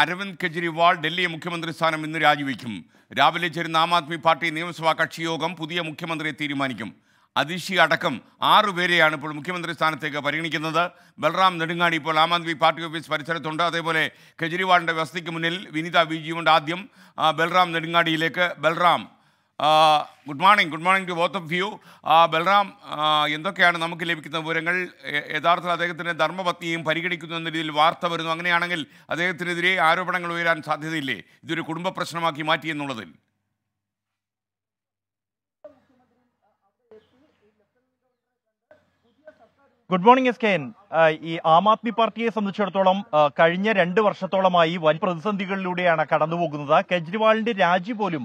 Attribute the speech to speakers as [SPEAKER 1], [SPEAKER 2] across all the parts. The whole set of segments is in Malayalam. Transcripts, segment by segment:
[SPEAKER 1] അരവിന്ദ് കെജ്രിവാൾ ഡൽഹി മുഖ്യമന്ത്രി സ്ഥാനം ഇന്ന് രാജിവെക്കും രാവിലെ ചേരുന്ന ആം ആദ്മി പാർട്ടി നിയമസഭാ കക്ഷി യോഗം പുതിയ മുഖ്യമന്ത്രിയെ തീരുമാനിക്കും അതിഷി അടക്കം ആറുപേരെയാണ് ഇപ്പോൾ മുഖ്യമന്ത്രി സ്ഥാനത്തേക്ക് പരിഗണിക്കുന്നത് ബൽറാം നെടുങ്ങാടി ഇപ്പോൾ ആം ആദ്മി പാർട്ടി ഓഫീസ് പരിസരത്തുണ്ട് അതേപോലെ കെജ്രിവാളിൻ്റെ വസതിക്ക് മുന്നിൽ വിനിത വിജിയുണ്ട് ആദ്യം ബൽറാം നെടുങ്ങാടിയിലേക്ക് Balram good morning good morning to both of you Balram എന്തൊക്കെയാണ് നമുക്ക് ലഭിക്കുന്ന വിവരങ്ങൾ യഥാർത്ഥത്തിൽ അദ്ദേഹത്തിൻ്റെ ധർമ്മപത്നിയും പരിഗണിക്കുന്നു എന്ന രീതിയിൽ വാർത്ത വരുന്നു അങ്ങനെയാണെങ്കിൽ അദ്ദേഹത്തിനെതിരെ ആരോപണങ്ങൾ ഉയരാൻ സാധ്യതയില്ലേ ഇതൊരു കുടുംബ പ്രശ്നമാക്കി മാറ്റി എന്നുള്ളതിൽ
[SPEAKER 2] ഗുഡ് മോർണിംഗ് എസ് കെ ഈ ആം ആദ്മി പാർട്ടിയെ സംബന്ധിച്ചിടത്തോളം കഴിഞ്ഞ രണ്ട് വർഷത്തോളമായി വൻ പ്രതിസന്ധികളിലൂടെയാണ് കടന്നുപോകുന്നത് കെജ്രിവാളിന്റെ രാജി പോലും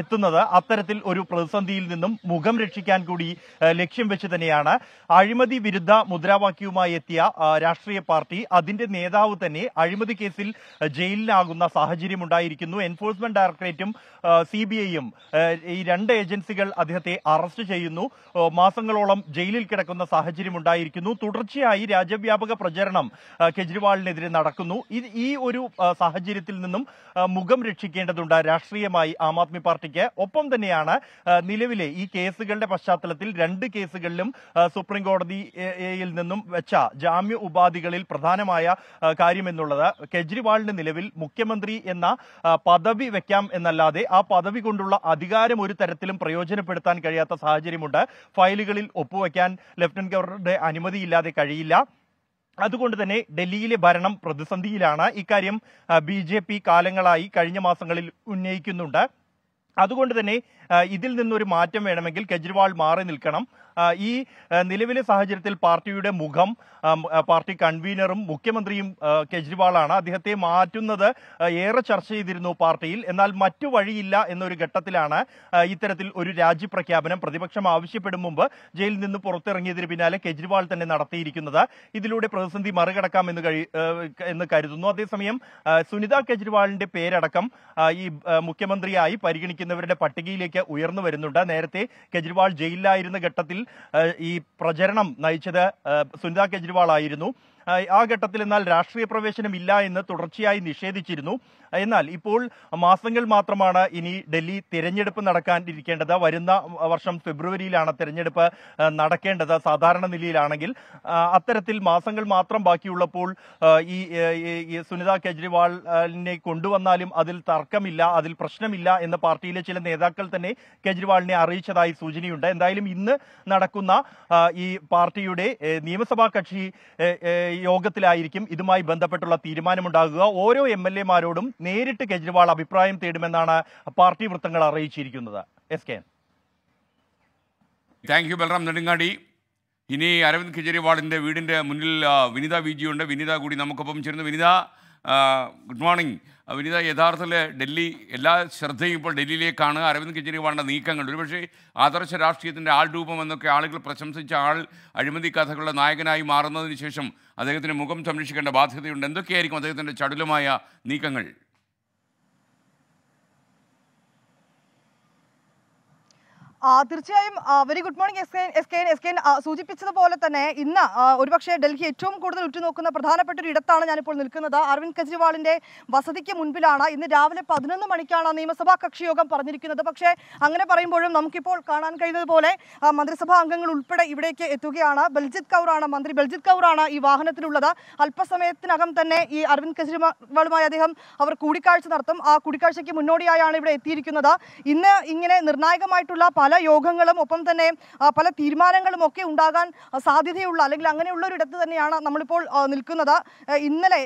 [SPEAKER 2] എത്തുന്നത് അത്തരത്തിൽ ഒരു പ്രതിസന്ധിയിൽ നിന്നും മുഖം രക്ഷിക്കാൻ കൂടി ലക്ഷ്യം വെച്ച് തന്നെയാണ് അഴിമതി വിരുദ്ധ മുദ്രാവാക്യവുമായി എത്തിയ രാഷ്ട്രീയ പാർട്ടി അതിന്റെ നേതാവ് തന്നെ അഴിമതി കേസിൽ ജയിലിലാകുന്ന സാഹചര്യമുണ്ടായിരിക്കുന്നു എൻഫോഴ്സ്മെന്റ് ഡയറക്ടറേറ്റും സി ബി ഐയും ഈ രണ്ട് ഏജൻസികൾ അദ്ദേഹത്തെ അറസ്റ്റ് ചെയ്യുന്നു മാസങ്ങളോളം ജയിലിൽ കിടക്കുന്ന സാഹചര്യമുണ്ടായിരിക്കുന്നു തുടർച്ചയായി രാജ്യവ്യാപക പ്രചരണം കെജ്രിവാളിനെതിരെ നടക്കുന്നു ഈ ഒരു സാഹചര്യത്തിൽ നിന്നും മുഖം രക്ഷിക്കേണ്ടതുണ്ട് രാഷ്ട്രീയമായി ആം ആദ്മി പാർട്ടിക്ക് ഒപ്പം തന്നെയാണ് നിലവിലെ ഈ കേസുകളുടെ പശ്ചാത്തലത്തിൽ രണ്ട് കേസുകളിലും സുപ്രീം കോടതിയിൽ നിന്നും വെച്ച ജാമ്യ ഉപാധികളിൽ പ്രധാനമായ കാര്യമെന്നുള്ളത് കെജ്രിവാളിന് നിലവിൽ മുഖ്യമന്ത്രി എന്ന പദവി വെക്കാം എന്നല്ലാതെ ആ പദവി കൊണ്ടുള്ള അധികാരം ഒരു തരത്തിലും പ്രയോജനപ്പെടുത്താൻ കഴിയാത്ത സാഹചര്യമുണ്ട് ഫയലുകളിൽ ഒപ്പുവെക്കാൻ ലഫ്റ്റനന്റ് ഗവർണറുടെ അനുമതിയില്ലാതെ കഴിയില്ല അതുകൊണ്ട് തന്നെ ഡൽഹിയിലെ ഭരണം പ്രതിസന്ധിയിലാണ് ഇക്കാര്യം ബി ജെ പി കാലങ്ങളായി കഴിഞ്ഞ മാസങ്ങളിൽ ഉന്നയിക്കുന്നുണ്ട് അതുകൊണ്ട് തന്നെ ഇതിൽ നിന്നൊരു മാറ്റം വേണമെങ്കിൽ കെജ്രിവാൾ മാറി നിൽക്കണം ഈ നിലവിലെ സാഹചര്യത്തിൽ പാർട്ടിയുടെ മുഖം പാർട്ടി കൺവീനറും മുഖ്യമന്ത്രിയും കെജ്രിവാളാണ് അദ്ദേഹത്തെ മാറ്റുന്നത് ഏറെ ചർച്ച ചെയ്തിരുന്നു പാർട്ടിയിൽ എന്നാൽ മറ്റു വഴിയില്ല എന്നൊരു ഘട്ടത്തിലാണ് ഇത്തരത്തിൽ ഒരു പ്രഖ്യാപനം പ്രതിപക്ഷം ആവശ്യപ്പെടും മുമ്പ് ജയിലിൽ നിന്ന് പുറത്തിറങ്ങിയതിന് പിന്നാലെ കെജ്രിവാൾ തന്നെ നടത്തിയിരിക്കുന്നത് ഇതിലൂടെ പ്രതിസന്ധി മറികടക്കാമെന്ന് കഴി എന്ന് കരുതുന്നു അതേസമയം സുനിത കെജ്രിവാളിന്റെ പേരടക്കം ഈ മുഖ്യമന്ത്രിയായി പരിഗണിക്കുന്നവരുടെ പട്ടികയിലേക്ക് നിലയിലേക്ക് ഉയർന്നു വരുന്നുണ്ട് നേരത്തെ കെജ്രിവാൾ ജയിലിലായിരുന്ന ഘട്ടത്തിൽ ഈ പ്രചരണം നയിച്ചത് സുനിത കെജ്രിവാൾ ആയിരുന്നു ആ ഘട്ടത്തിൽ എന്നാൽ രാഷ്ട്രീയ പ്രവേശനം ഇല്ല എന്ന് തുടർച്ചയായി നിഷേധിച്ചിരുന്നു എന്നാൽ ഇപ്പോൾ മാസങ്ങൾ മാത്രമാണ് ഇനി ഡൽഹി തിരഞ്ഞെടുപ്പ് നടക്കാനിരിക്കേണ്ടത് വരുന്ന വർഷം ഫെബ്രുവരിയിലാണ് തിരഞ്ഞെടുപ്പ് നടക്കേണ്ടത് സാധാരണ നിലയിലാണെങ്കിൽ അത്തരത്തിൽ മാസങ്ങൾ മാത്രം ബാക്കിയുള്ളപ്പോൾ ഈ സുനിത കെജ്രിവാളിനെ കൊണ്ടുവന്നാലും അതിൽ തർക്കമില്ല അതിൽ പ്രശ്നമില്ല എന്ന് പാർട്ടിയിലെ ചില നേതാക്കൾ തന്നെ കെജ്രിവാളിനെ അറിയിച്ചതായി സൂചനയുണ്ട് എന്തായാലും ഇന്ന് നടക്കുന്ന ഈ പാർട്ടിയുടെ നിയമസഭാ കക്ഷി യോഗത്തിലായിരിക്കും ഇതുമായി ബന്ധപ്പെട്ടുള്ള തീരുമാനമുണ്ടാകുക ഓരോ എം എൽ എമാരോടും നേരിട്ട് കെജ്രിവാൾ അഭിപ്രായം തേടുമെന്നാണ് പാർട്ടി വൃത്തങ്ങൾ അറിയിച്ചിരിക്കുന്നത് S
[SPEAKER 1] K thank you Balram Nedungadi ഇനി അരവിന്ദ് കെജ്രിവാളിന്റെ വീടിന്റെ മുന്നിൽ വിനിത വിജിയുണ്ട് വിനിത കൂടി നമുക്കൊപ്പം ചേരുന്നു വിനിത ഗുഡ് മോർണിംഗ് വിനീത യഥാർത്ഥത്തിൽ ഡൽഹി എല്ലാ ശ്രദ്ധയും ഇപ്പോൾ ഡൽഹിയിലേക്കാണ് അരവിന്ദ് കെജ്രിവാളിൻ്റെ നീക്കങ്ങൾ ഒരുപക്ഷേ ആദർശ രാഷ്ട്രീയത്തിൻ്റെ ആൾ രൂപം എന്നൊക്കെ ആളുകൾ പ്രശംസിച്ച ആൾ അഴിമതി കഥകളുടെ നായകനായി മാറുന്നതിന് ശേഷം അദ്ദേഹത്തിന് മുഖം സംരക്ഷിക്കേണ്ട ബാധ്യതയുണ്ട് എന്തൊക്കെയായിരിക്കും അദ്ദേഹത്തിൻ്റെ ചടുലമായ നീക്കങ്ങൾ
[SPEAKER 3] തീർച്ചയായും very good morning S K S K S K സൂചിപ്പിച്ചതുപോലെ തന്നെ ഇന്ന് ഒരുപക്ഷെ ഡൽഹി ഏറ്റവും കൂടുതൽ ഉറ്റുനോക്കുന്ന പ്രധാനപ്പെട്ട ഒരു ഇടത്താണ് ഞാനിപ്പോൾ നിൽക്കുന്നത് അരവിന്ദ് കെജ്രിവാളിന്റെ വസതിക്ക് മുൻപിലാണ് ഇന്ന് രാവിലെ പതിനൊന്ന് മണിക്കാണ് നിയമസഭാ കക്ഷിയോഗം പറഞ്ഞിരിക്കുന്നത് പക്ഷേ അങ്ങനെ പറയുമ്പോഴും നമുക്കിപ്പോൾ കാണാൻ കഴിയുന്നതുപോലെ മന്ത്രിസഭാ അംഗങ്ങൾ ഉൾപ്പെടെ ഇവിടേക്ക് എത്തുകയാണ് ബൽജിത് കൗറാണ് മന്ത്രി ബൽജിത് കൗറാണ് ഈ വാഹനത്തിലുള്ളത് അല്പസമയത്തിനകം തന്നെ ഈ അരവിന്ദ് കെജ്രിവാളുമായി അദ്ദേഹം അവർ കൂടിക്കാഴ്ച നടത്തും ആ കൂടിക്കാഴ്ചയ്ക്ക് മുന്നോടിയായാണ് ഇവിടെ എത്തിയിരിക്കുന്നത് ഇന്ന് ഇങ്ങനെ നിർണായകമായിട്ടുള്ള പല യോഗങ്ങളും ഒപ്പം തന്നെ പല തീരുമാനങ്ങളും ഒക്കെ ഉണ്ടാകാൻ സാധ്യതയുള്ള അല്ലെങ്കിൽ അങ്ങനെയുള്ള ഒരിടത്ത് തന്നെയാണ് നമ്മളിപ്പോൾ നിൽക്കുന്നത് ഇന്നലെ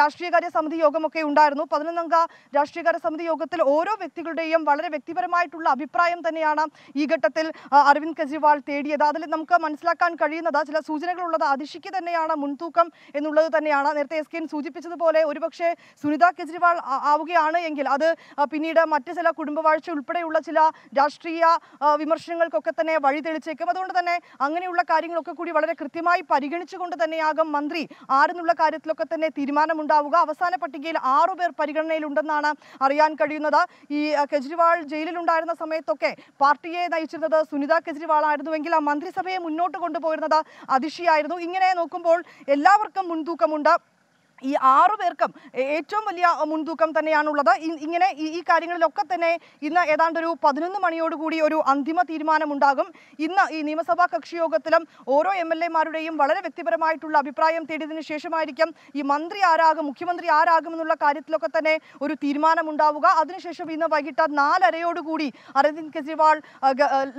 [SPEAKER 3] രാഷ്ട്രീയകാര്യ സമിതി യോഗമൊക്കെ ഉണ്ടായിരുന്നു പതിനൊന്നംഗ രാഷ്ട്രീയകാര്യ സമിതി യോഗത്തിൽ ഓരോ വ്യക്തികളുടെയും വളരെ വ്യക്തിപരമായിട്ടുള്ള അഭിപ്രായം തന്നെയാണ് ഈ ഘട്ടത്തിൽ അരവിന്ദ് കെജ്രിവാൾ തേടിയത് അതിൽ നമുക്ക് മനസ്സിലാക്കാൻ കഴിയുന്നത് ചില സൂചനകളുള്ളത് അതിഷിക്ക് തന്നെയാണ് മുൻതൂക്കം എന്നുള്ളത് തന്നെയാണ് നേരത്തെ എസ് കെൻ സൂചിപ്പിച്ചതുപോലെ ഒരുപക്ഷെ സുനിത കെജ്രിവാൾ ആവുകയാണ് എങ്കിൽ അത് പിന്നീട് മറ്റ് ചില കുടുംബവാഴ്ച ഉൾപ്പെടെയുള്ള ചില രാഷ്ട്രീയ വിമർശനങ്ങൾക്കൊക്കെ തന്നെ വഴിതെളിച്ചേക്കും അതുകൊണ്ട് തന്നെ അങ്ങനെയുള്ള കാര്യങ്ങളൊക്കെ കൂടി വളരെ കൃത്യമായി പരിഗണിച്ചുകൊണ്ട് തന്നെയാകും മന്ത്രി ആരെന്നുള്ള കാര്യത്തിലൊക്കെ തന്നെ തീരുമാനമുണ്ടാവുക അവസാന പട്ടികയിൽ ആറുപേർ പരിഗണനയിലുണ്ടെന്നാണ് അറിയാൻ കഴിയുന്നത് ഈ കെജ്രിവാൾ ജയിലിലുണ്ടായിരുന്ന സമയത്തൊക്കെ പാർട്ടിയെ നയിച്ചിരുന്നത് സുനിത കെജ്രിവാൾ ആയിരുന്നുവെങ്കിൽ ആ മന്ത്രിസഭയെ മുന്നോട്ട് കൊണ്ടുപോയിരുന്നത് അതിഷിയായിരുന്നു ഇങ്ങനെ നോക്കുമ്പോൾ എല്ലാവർക്കും മുൻതൂക്കമുണ്ട് ഈ ആറു പേർക്കും ഏറ്റവും വലിയ മുൻതൂക്കം തന്നെയാണുള്ളത് ഇങ്ങനെ ഈ കാര്യങ്ങളിലൊക്കെ തന്നെ ഇന്ന് ഏതാണ്ട് ഒരു പതിനൊന്ന് മണിയോടുകൂടി ഒരു അന്തിമ തീരുമാനമുണ്ടാകും ഇന്ന് ഈ നിയമസഭാ യോഗത്തിലും ഓരോ എം എൽ എമാരുടെയും വളരെ വ്യക്തിപരമായിട്ടുള്ള അഭിപ്രായം തേടിയതിന് ശേഷമായിരിക്കും ഈ മന്ത്രി ആരാകും മുഖ്യമന്ത്രി ആരാകും എന്നുള്ള കാര്യത്തിലൊക്കെ തന്നെ ഒരു തീരുമാനമുണ്ടാവുക അതിനുശേഷം ഇന്ന് വൈകിട്ട് നാലരയോടുകൂടി അരവിന്ദ് കെജ്രിവാൾ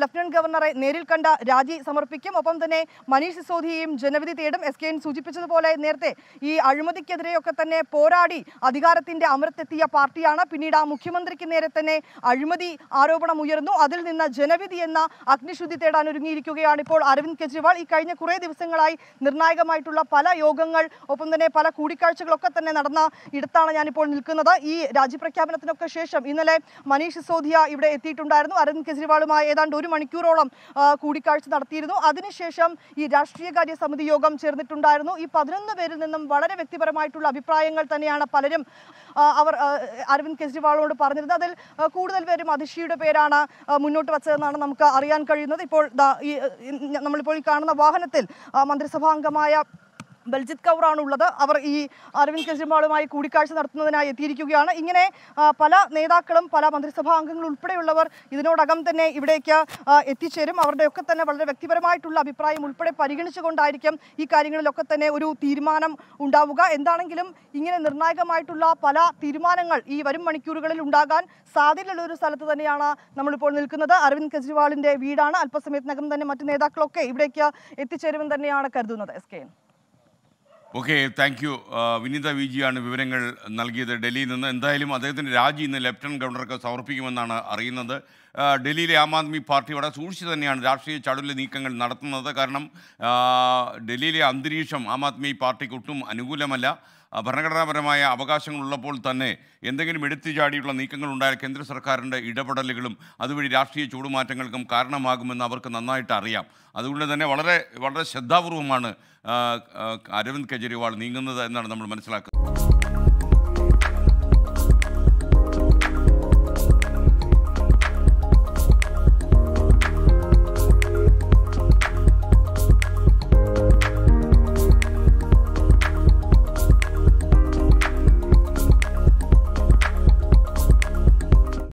[SPEAKER 3] ലഫ്റ്റനന്റ് ഗവർണറെ നേരിൽ കണ്ട രാജി സമർപ്പിക്കും ഒപ്പം തന്നെ മനീഷ് സിസോദിയെയും ജനവിധി തേടും എസ് കെ എൻ സൂചിപ്പിച്ചതുപോലെ നേരത്തെ ഈ അഴിമതിക്ക് അഴിമതിക്കെതിരെയൊക്കെ തന്നെ പോരാടി അധികാരത്തിന്റെ അമൃത്തെത്തിയ പാർട്ടിയാണ് പിന്നീട് ആ മുഖ്യമന്ത്രിക്ക് നേരെ തന്നെ അഴിമതി ആരോപണം ഉയർന്നു അതിൽ നിന്ന് ജനവിധി എന്ന അഗ്നിശുദ്ധി തേടാൻ ഒരുങ്ങിയിരിക്കുകയാണ് ഇപ്പോൾ അരവിന്ദ് കെജ്രിവാൾ ഈ കഴിഞ്ഞ കുറേ ദിവസങ്ങളായി നിർണായകമായിട്ടുള്ള പല യോഗങ്ങൾ ഒപ്പം തന്നെ പല കൂടിക്കാഴ്ചകളൊക്കെ തന്നെ നടന്ന ഇടത്താണ് ഞാനിപ്പോൾ നിൽക്കുന്നത് ഈ രാജ്യപ്രഖ്യാപനത്തിനൊക്കെ ശേഷം ഇന്നലെ മനീഷ് സിസോദിയ ഇവിടെ എത്തിയിട്ടുണ്ടായിരുന്നു അരവിന്ദ് കെജ്രിവാളുമായി ഏതാണ്ട് ഒരു മണിക്കൂറോളം കൂടിക്കാഴ്ച നടത്തിയിരുന്നു അതിനുശേഷം ഈ രാഷ്ട്രീയകാര്യ സമിതി യോഗം ചേർന്നിട്ടുണ്ടായിരുന്നു ഈ പതിനൊന്ന് പേരിൽ നിന്നും വളരെ വ്യക്തിപരമായ വ്യത്യസ്തമായിട്ടുള്ള അഭിപ്രായങ്ങൾ തന്നെയാണ് പലരും അവർ അരവിന്ദ് കെജ്രിവാളിനോട് പറഞ്ഞിരുന്നത് അതിൽ കൂടുതൽ പേരും അതിഷിയുടെ പേരാണ് മുന്നോട്ട് വച്ചതെന്നാണ് നമുക്ക് അറിയാൻ കഴിയുന്നത് ഇപ്പോൾ നമ്മളിപ്പോൾ ഈ കാണുന്ന വാഹനത്തിൽ മന്ത്രിസഭാംഗമായ ബൽജിത് കൗറാണ് ഉള്ളത് അവർ ഈ അരവിന്ദ് കെജ്രിവാളുമായി കൂടിക്കാഴ്ച നടത്തുന്നതിനായി എത്തിയിരിക്കുകയാണ് ഇങ്ങനെ പല നേതാക്കളും പല മന്ത്രിസഭാ അംഗങ്ങളും ഉൾപ്പെടെയുള്ളവർ ഇതിനോടകം തന്നെ ഇവിടേക്ക് എത്തിച്ചേരും അവരുടെയൊക്കെ തന്നെ വളരെ വ്യക്തിപരമായിട്ടുള്ള അഭിപ്രായം ഉൾപ്പെടെ പരിഗണിച്ചുകൊണ്ടായിരിക്കും ഈ കാര്യങ്ങളിലൊക്കെ തന്നെ ഒരു തീരുമാനം ഉണ്ടാവുക എന്താണെങ്കിലും ഇങ്ങനെ നിർണായകമായിട്ടുള്ള പല തീരുമാനങ്ങൾ ഈ വരും മണിക്കൂറുകളിൽ ഉണ്ടാകാൻ സാധ്യതയുള്ള ഒരു സ്ഥലത്ത് തന്നെയാണ് നമ്മളിപ്പോൾ നിൽക്കുന്നത് അരവിന്ദ് കെജ്രിവാളിൻ്റെ വീടാണ് അല്പസമയത്തിനകം തന്നെ മറ്റു നേതാക്കളൊക്കെ ഇവിടേക്ക് എത്തിച്ചേരുമെന്ന് തന്നെയാണ് കരുതുന്നത് S K
[SPEAKER 1] okay thank you Vineetha V ജിയാണ് വിവരങ്ങൾ നൽകിയത് ഡൽഹിയിൽ നിന്ന് എന്തായാലും അദ്ദേഹത്തിൻ്റെ രാജി ഇന്ന് ലഫ്റ്റനൻറ്റ് ഗവർണർക്ക് സമർപ്പിക്കുമെന്നാണ് അറിയുന്നത് uh, ഡൽഹിയിലെ ആം ആദ്മി പാർട്ടി വളരെ സൂക്ഷിച്ച് തന്നെയാണ് രാഷ്ട്രീയ ചടുല നീക്കങ്ങൾ നടത്തുന്നത് കാരണം uh, ഡൽഹിയിലെ അന്തരീക്ഷം ആം ആദ്മി പാർട്ടിക്ക് ഒട്ടും അനുകൂലമല്ല ഭരണഘടനാപരമായ അവകാശങ്ങളുള്ളപ്പോൾ തന്നെ എന്തെങ്കിലും എടുത്തു ചാടിയുള്ള നീക്കങ്ങൾ ഉണ്ടായ കേന്ദ്ര സർക്കാരിൻ്റെ ഇടപെടലുകളും അതുവഴി രാഷ്ട്രീയ ചൂടുമാറ്റങ്ങൾക്കും കാരണമാകുമെന്ന് അവർക്ക് നന്നായിട്ട് അറിയാം അതുകൊണ്ട് തന്നെ വളരെ വളരെ ശ്രദ്ധാപൂർവമാണ് അരവിന്ദ് കെജ്രിവാൾ നീങ്ങുന്നത് എന്നാണ് നമ്മൾ മനസ്സിലാക്കുന്നത്